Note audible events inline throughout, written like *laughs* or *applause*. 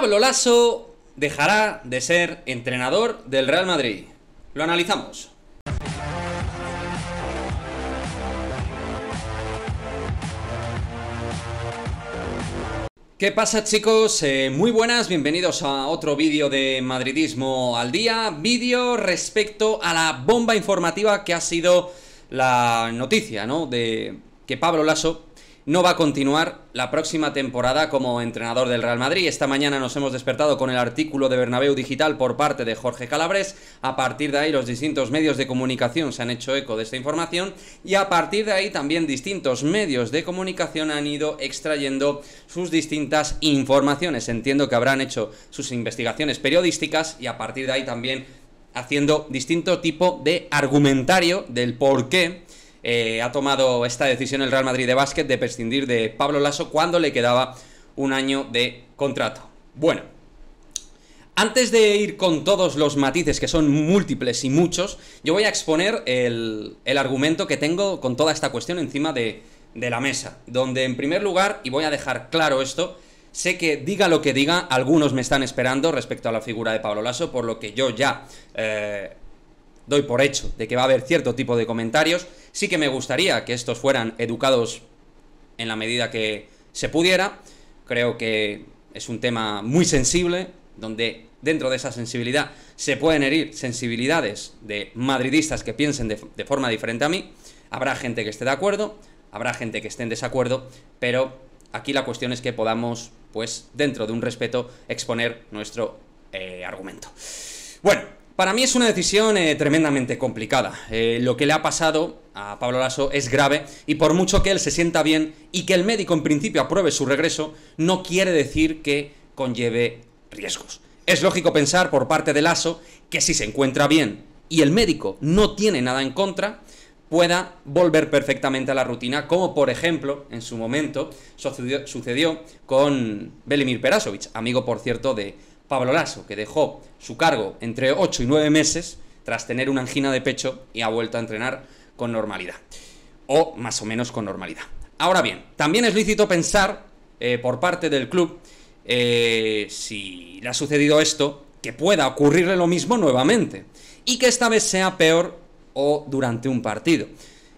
Pablo Lasso dejará de ser entrenador del Real Madrid. Lo analizamos. ¿Qué pasa chicos? Eh, muy buenas, bienvenidos a otro vídeo de Madridismo al Día, vídeo respecto a la bomba informativa que ha sido la noticia, ¿no? De que Pablo Lasso no va a continuar la próxima temporada como entrenador del Real Madrid. Esta mañana nos hemos despertado con el artículo de Bernabéu Digital por parte de Jorge Calabres. A partir de ahí los distintos medios de comunicación se han hecho eco de esta información y a partir de ahí también distintos medios de comunicación han ido extrayendo sus distintas informaciones. Entiendo que habrán hecho sus investigaciones periodísticas y a partir de ahí también haciendo distinto tipo de argumentario del por qué eh, ha tomado esta decisión el Real Madrid de básquet de prescindir de Pablo Lasso cuando le quedaba un año de contrato. Bueno, antes de ir con todos los matices, que son múltiples y muchos, yo voy a exponer el, argumento que tengo con toda esta cuestión encima de, la mesa, donde en primer lugar, y voy a dejar claro esto, Sé que diga lo que diga, algunos me están esperando respecto a la figura de Pablo Lasso, por lo que yo ya eh, doy por hecho de que va a haber cierto tipo de comentarios. Sí que me gustaría que estos fueran educados en la medida que se pudiera. Creo que es un tema muy sensible, donde dentro de esa sensibilidad se pueden herir sensibilidades de madridistas que piensen de, forma diferente a mí. Habrá gente que esté de acuerdo, habrá gente que esté en desacuerdo, pero aquí la cuestión es que podamos, pues, dentro de un respeto, exponer nuestro eh, argumento. Bueno, para mí es una decisión eh, tremendamente complicada. Eh, lo que le ha pasado a Pablo Lasso es grave y por mucho que él se sienta bien y que el médico en principio apruebe su regreso, no quiere decir que conlleve riesgos. Es lógico pensar por parte de Lasso que si se encuentra bien y el médico no tiene nada en contra, pueda volver perfectamente a la rutina, como por ejemplo en su momento sucedió, con Belimir Perasovich, amigo por cierto de Pablo Lasso, que dejó su cargo entre 8 y 9 meses tras tener una angina de pecho y ha vuelto a entrenar con normalidad. O más o menos con normalidad. Ahora bien, también es lícito pensar eh, por parte del club, eh, si le ha sucedido esto, que pueda ocurrirle lo mismo nuevamente. Y que esta vez sea peor o durante un partido.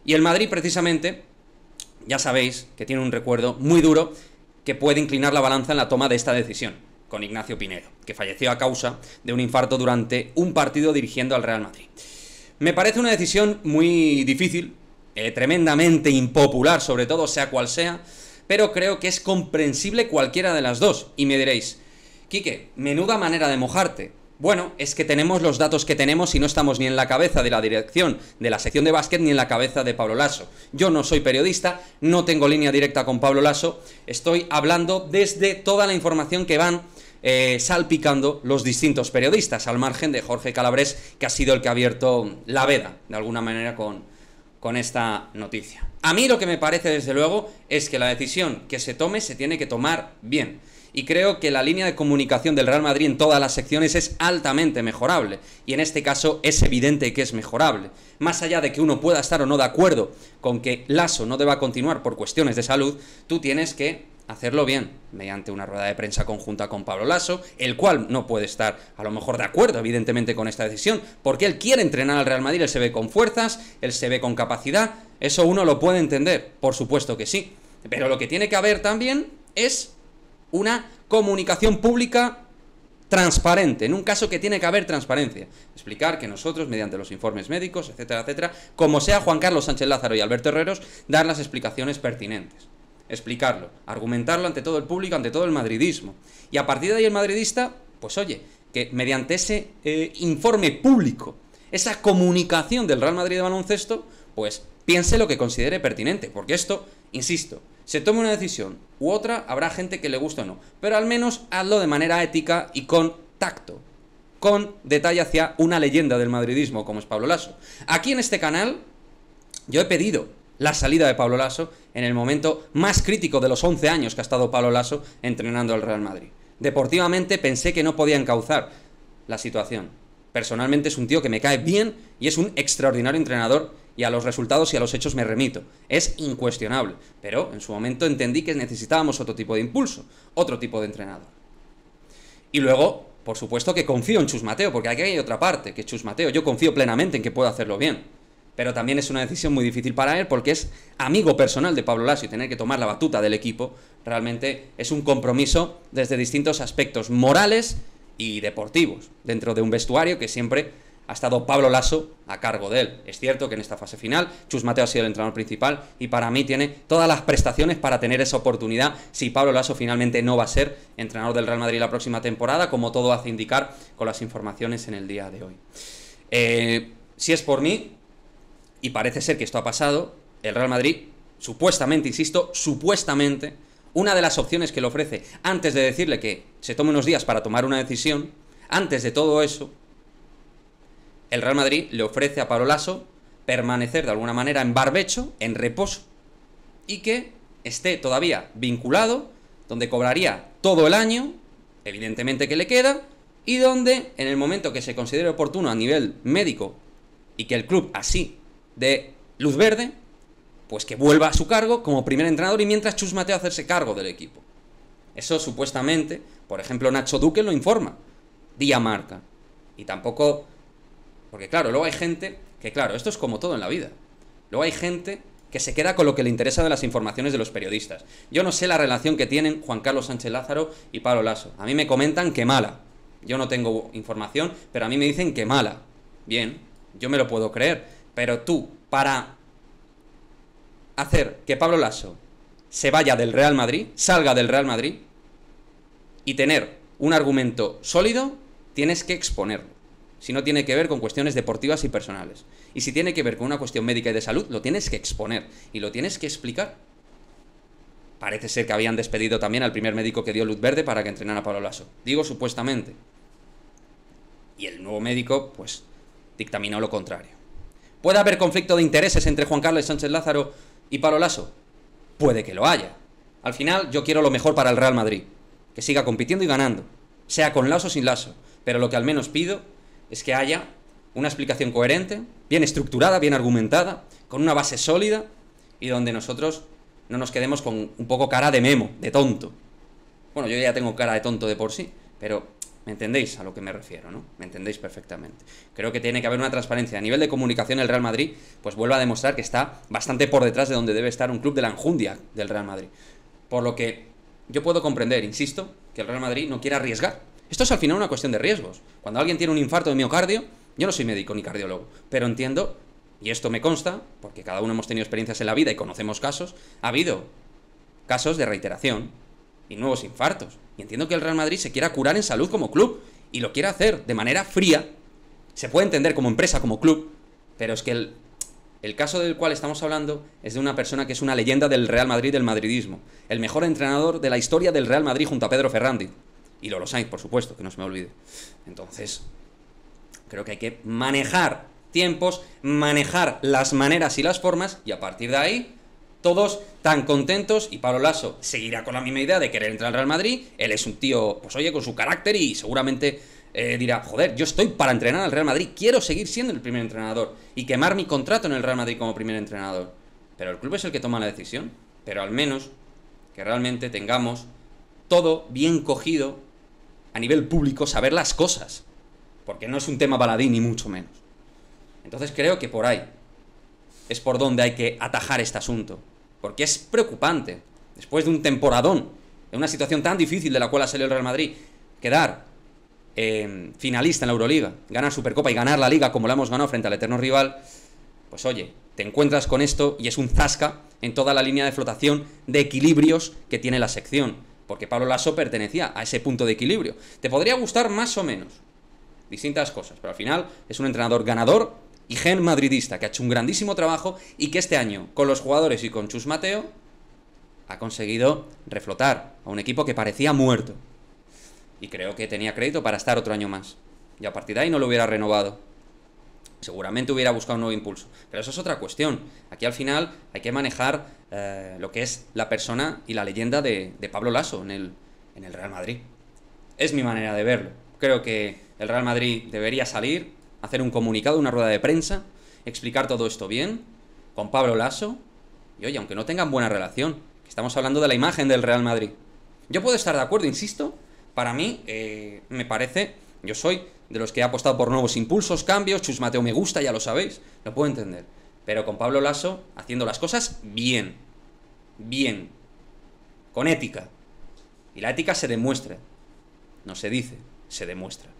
Y el Madrid precisamente, ya sabéis que tiene un recuerdo muy duro que puede inclinar la balanza en la toma de esta decisión con Ignacio Pinedo, que falleció a causa de un infarto durante un partido dirigiendo al Real Madrid. Me parece una decisión muy difícil, eh, tremendamente impopular, sobre todo sea cual sea, pero creo que es comprensible cualquiera de las dos. Y me diréis, Quique, menuda manera de mojarte. Bueno, es que tenemos los datos que tenemos y no estamos ni en la cabeza de la dirección de la sección de básquet ni en la cabeza de Pablo Lasso. Yo no soy periodista, no tengo línea directa con Pablo Lasso, estoy hablando desde toda la información que van eh, salpicando los distintos periodistas, al margen de Jorge Calabres, que ha sido el que ha abierto la veda, de alguna manera, con, con esta noticia. A mí lo que me parece, desde luego, es que la decisión que se tome se tiene que tomar bien. Y creo que la línea de comunicación del Real Madrid en todas las secciones es altamente mejorable. Y en este caso es evidente que es mejorable. Más allá de que uno pueda estar o no de acuerdo con que Lasso no deba continuar por cuestiones de salud, tú tienes que hacerlo bien, mediante una rueda de prensa conjunta con Pablo Lasso, el cual no puede estar a lo mejor de acuerdo, evidentemente, con esta decisión, porque él quiere entrenar al Real Madrid, él se ve con fuerzas, él se ve con capacidad, eso uno lo puede entender, por supuesto que sí. Pero lo que tiene que haber también es una comunicación pública transparente, en un caso que tiene que haber transparencia. Explicar que nosotros, mediante los informes médicos, etcétera, etcétera, como sea Juan Carlos Sánchez Lázaro y Alberto Herreros, dar las explicaciones pertinentes explicarlo, argumentarlo ante todo el público, ante todo el madridismo. Y a partir de ahí el madridista, pues oye, que mediante ese eh, informe público, esa comunicación del Real Madrid de baloncesto, pues piense lo que considere pertinente, porque esto, insisto, se tome una decisión u otra, habrá gente que le guste o no, pero al menos hazlo de manera ética y con tacto, con detalle hacia una leyenda del madridismo como es Pablo Lasso. Aquí en este canal yo he pedido la salida de Pablo Lasso en el momento más crítico de los 11 años que ha estado Pablo Lasso entrenando al Real Madrid. Deportivamente pensé que no podía encauzar la situación. Personalmente es un tío que me cae bien y es un extraordinario entrenador y a los resultados y a los hechos me remito. Es incuestionable, pero en su momento entendí que necesitábamos otro tipo de impulso, otro tipo de entrenador. Y luego, por supuesto que confío en Chus Mateo, porque aquí hay otra parte, que Chus Mateo, yo confío plenamente en que pueda hacerlo bien. Pero también es una decisión muy difícil para él porque es amigo personal de Pablo Lasso y tener que tomar la batuta del equipo realmente es un compromiso desde distintos aspectos morales y deportivos, dentro de un vestuario que siempre ha estado Pablo Lasso a cargo de él. Es cierto que en esta fase final Chus Mateo ha sido el entrenador principal y para mí tiene todas las prestaciones para tener esa oportunidad si Pablo Lasso finalmente no va a ser entrenador del Real Madrid la próxima temporada, como todo hace indicar con las informaciones en el día de hoy. Eh, si es por mí, y parece ser que esto ha pasado, el Real Madrid, supuestamente, insisto, supuestamente, una de las opciones que le ofrece, antes de decirle que se tome unos días para tomar una decisión, antes de todo eso, el Real Madrid le ofrece a Pablo permanecer de alguna manera en barbecho, en reposo, y que esté todavía vinculado, donde cobraría todo el año, evidentemente que le queda, y donde en el momento que se considere oportuno a nivel médico y que el club así de luz verde, pues que vuelva a su cargo como primer entrenador y mientras Chus Mateo hacerse cargo del equipo. Eso supuestamente, por ejemplo, Nacho Duque lo informa, día marca. Y tampoco, porque claro, luego hay gente que, claro, esto es como todo en la vida. Luego hay gente que se queda con lo que le interesa de las informaciones de los periodistas. Yo no sé la relación que tienen Juan Carlos Sánchez Lázaro y Pablo Lasso. A mí me comentan que mala. Yo no tengo información, pero a mí me dicen que mala. Bien, yo me lo puedo creer pero tú, para hacer que Pablo Lasso se vaya del Real Madrid, salga del Real Madrid, y tener un argumento sólido, tienes que exponerlo. Si no tiene que ver con cuestiones deportivas y personales. Y si tiene que ver con una cuestión médica y de salud, lo tienes que exponer y lo tienes que explicar. Parece ser que habían despedido también al primer médico que dio luz verde para que entrenara a Pablo Lasso. Digo supuestamente. Y el nuevo médico, pues, dictaminó lo contrario. ¿Puede haber conflicto de intereses entre Juan Carlos Sánchez Lázaro y Pablo Lasso? Puede que lo haya. Al final, yo quiero lo mejor para el Real Madrid. Que siga compitiendo y ganando. Sea con Lasso o sin Lasso. Pero lo que al menos pido es que haya una explicación coherente, bien estructurada, bien argumentada, con una base sólida y donde nosotros no nos quedemos con un poco cara de memo, de tonto. Bueno, yo ya tengo cara de tonto de por sí, pero ¿Me entendéis a lo que me refiero, no? Me entendéis perfectamente. Creo que tiene que haber una transparencia. A nivel de comunicación, el Real Madrid, pues vuelve a demostrar que está bastante por detrás de donde debe estar un club de la enjundia del Real Madrid. Por lo que yo puedo comprender, insisto, que el Real Madrid no quiera arriesgar. Esto es al final una cuestión de riesgos. Cuando alguien tiene un infarto de miocardio, yo no soy médico ni cardiólogo, pero entiendo, y esto me consta, porque cada uno hemos tenido experiencias en la vida y conocemos casos, ha habido casos de reiteración, y nuevos infartos. Y entiendo que el Real Madrid se quiera curar en salud como club y lo quiera hacer de manera fría. Se puede entender como empresa, como club, pero es que el, el caso del cual estamos hablando es de una persona que es una leyenda del Real Madrid, del madridismo. El mejor entrenador de la historia del Real Madrid junto a Pedro Ferrandi. Y lo Sainz, por supuesto, que no se me olvide. Entonces, creo que hay que manejar tiempos, manejar las maneras y las formas y a partir de ahí todos tan contentos y Pablo Lasso seguirá con la misma idea de querer entrar al Real Madrid. Él es un tío, pues oye, con su carácter y seguramente eh, dirá, joder, yo estoy para entrenar al Real Madrid, quiero seguir siendo el primer entrenador y quemar mi contrato en el Real Madrid como primer entrenador. Pero el club es el que toma la decisión, pero al menos que realmente tengamos todo bien cogido a nivel público, saber las cosas, porque no es un tema baladí ni mucho menos. Entonces creo que por ahí es por donde hay que atajar este asunto. Porque es preocupante, después de un temporadón, en una situación tan difícil de la cual ha salido el Real Madrid, quedar eh, finalista en la Euroliga, ganar Supercopa y ganar la Liga como la hemos ganado frente al eterno rival, pues oye, te encuentras con esto y es un zasca en toda la línea de flotación de equilibrios que tiene la sección, porque Pablo Lasso pertenecía a ese punto de equilibrio. Te podría gustar más o menos distintas cosas, pero al final es un entrenador ganador y gen madridista, que ha hecho un grandísimo trabajo y que este año, con los jugadores y con Chus Mateo, ha conseguido reflotar a un equipo que parecía muerto. Y creo que tenía crédito para estar otro año más. Y a partir de ahí no lo hubiera renovado. Seguramente hubiera buscado un nuevo impulso. Pero eso es otra cuestión. Aquí al final hay que manejar eh, lo que es la persona y la leyenda de, Pablo Lasso en el, en el Real Madrid. Es mi manera de verlo. Creo que el Real Madrid debería salir hacer un comunicado, una rueda de prensa, explicar todo esto bien, con Pablo Lasso, y oye, aunque no tengan buena relación, que estamos hablando de la imagen del Real Madrid. Yo puedo estar de acuerdo, insisto, para mí eh, me parece, yo soy de los que he apostado por nuevos impulsos, cambios, Chus Mateo me gusta, ya lo sabéis, lo puedo entender. Pero con Pablo Lasso haciendo las cosas bien, bien, con ética. Y la ética se demuestra, no se dice, se demuestra.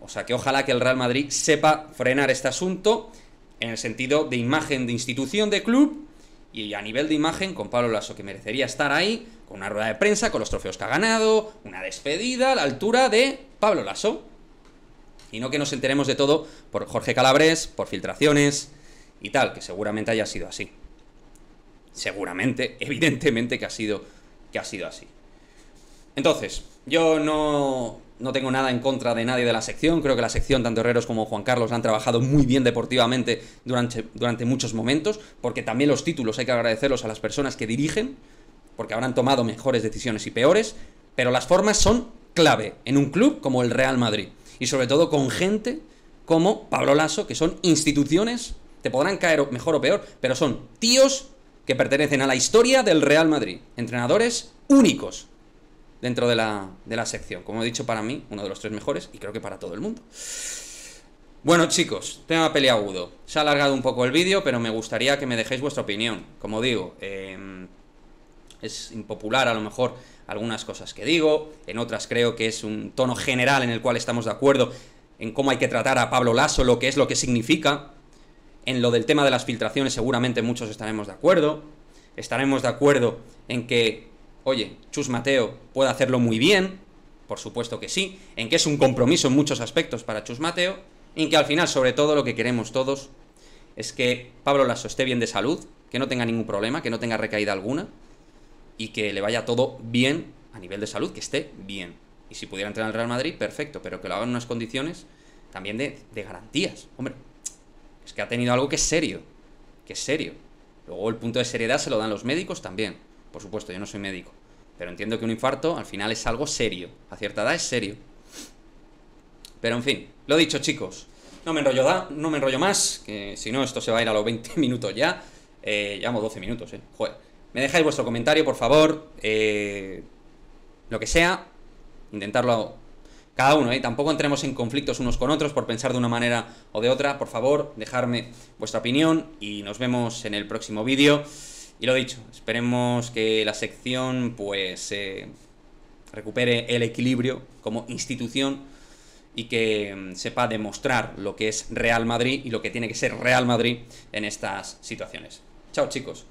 O sea que ojalá que el Real Madrid sepa frenar este asunto en el sentido de imagen de institución de club y a nivel de imagen con Pablo Lasso, que merecería estar ahí, con una rueda de prensa, con los trofeos que ha ganado, una despedida a la altura de Pablo Lasso. Y no que nos enteremos de todo por Jorge Calabres, por filtraciones y tal, que seguramente haya sido así. Seguramente, evidentemente que ha sido, que ha sido así. Entonces, yo no, tengo nada en contra de nadie de la sección. Creo que la sección, tanto Herreros como Juan Carlos, han trabajado muy bien deportivamente durante, durante muchos momentos, porque también los títulos hay que agradecerlos a las personas que dirigen, porque habrán tomado mejores decisiones y peores, pero las formas son clave en un club como el Real Madrid, y sobre todo con gente como Pablo Lasso, que son instituciones, te podrán caer mejor o peor, pero son tíos que pertenecen a la historia del Real Madrid, entrenadores únicos, dentro de la, de la sección. Como he dicho, para mí, uno de los tres mejores y creo que para todo el mundo. Bueno chicos, tema peleagudo. Se ha alargado un poco el vídeo, pero me gustaría que me dejéis vuestra opinión. Como digo, em, es impopular a lo mejor algunas cosas que digo, en otras creo que es un tono general en el cual estamos de acuerdo en cómo hay que tratar a Pablo Lasso, lo que es, lo que significa. En lo del tema de las filtraciones seguramente muchos estaremos de acuerdo. Estaremos de acuerdo en que Oye, Chus Mateo puede hacerlo muy bien, por supuesto que sí, en que es un compromiso en muchos aspectos para Chus Mateo, en que al final, sobre todo, lo que queremos todos es que Pablo Lasso esté bien de salud, que no tenga ningún problema, que no tenga recaída alguna y que le vaya todo bien a nivel de salud, que esté bien. Y si pudiera entrar al Real Madrid, perfecto, pero que lo haga en unas condiciones también de, de garantías. Hombre, es que ha tenido algo que es serio, que es serio. Luego el punto de seriedad se lo dan los médicos también. Por supuesto, yo no soy médico. Pero entiendo que un infarto al final es algo serio. A cierta edad es serio. Pero en fin, lo dicho chicos. No me enrollo, da, no me enrollo más, que si no esto se va a ir a los 20 *laughs* minutos ya. Eh, llevamos 12 minutos, eh. Joder. Me dejáis vuestro comentario, por favor. Eh, lo que sea. Intentarlo cada uno, ¿eh? Tampoco entremos en conflictos unos con otros por pensar de una manera o de otra. Por favor, dejarme vuestra opinión y nos vemos en el próximo vídeo. Y lo dicho, esperemos que la sección pues eh, recupere el equilibrio como institución y que mm, sepa demostrar lo que es Real Madrid y lo que tiene que ser Real Madrid en estas situaciones. Chao chicos.